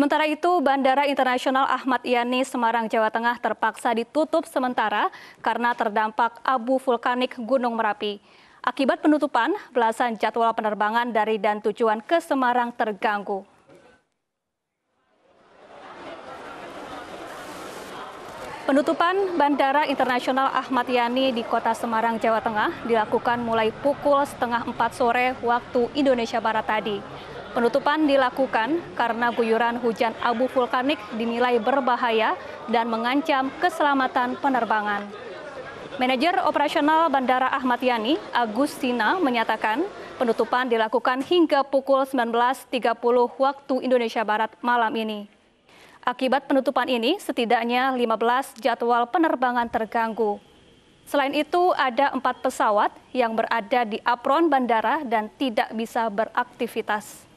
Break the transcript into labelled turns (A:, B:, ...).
A: Sementara itu, Bandara Internasional Ahmad Yani Semarang, Jawa Tengah terpaksa ditutup sementara karena terdampak abu vulkanik Gunung Merapi. Akibat penutupan, belasan jadwal penerbangan dari dan tujuan ke Semarang terganggu. Penutupan Bandara Internasional Ahmad Yani di kota Semarang, Jawa Tengah dilakukan mulai pukul setengah empat sore waktu Indonesia Barat tadi. Penutupan dilakukan karena guyuran hujan abu vulkanik dinilai berbahaya dan mengancam keselamatan penerbangan. Manajer Operasional Bandara Ahmad Yani, Agus Agustina, menyatakan penutupan dilakukan hingga pukul 19.30 waktu Indonesia Barat malam ini. Akibat penutupan ini, setidaknya 15 jadwal penerbangan terganggu. Selain itu, ada empat pesawat yang berada di apron bandara dan tidak bisa beraktivitas.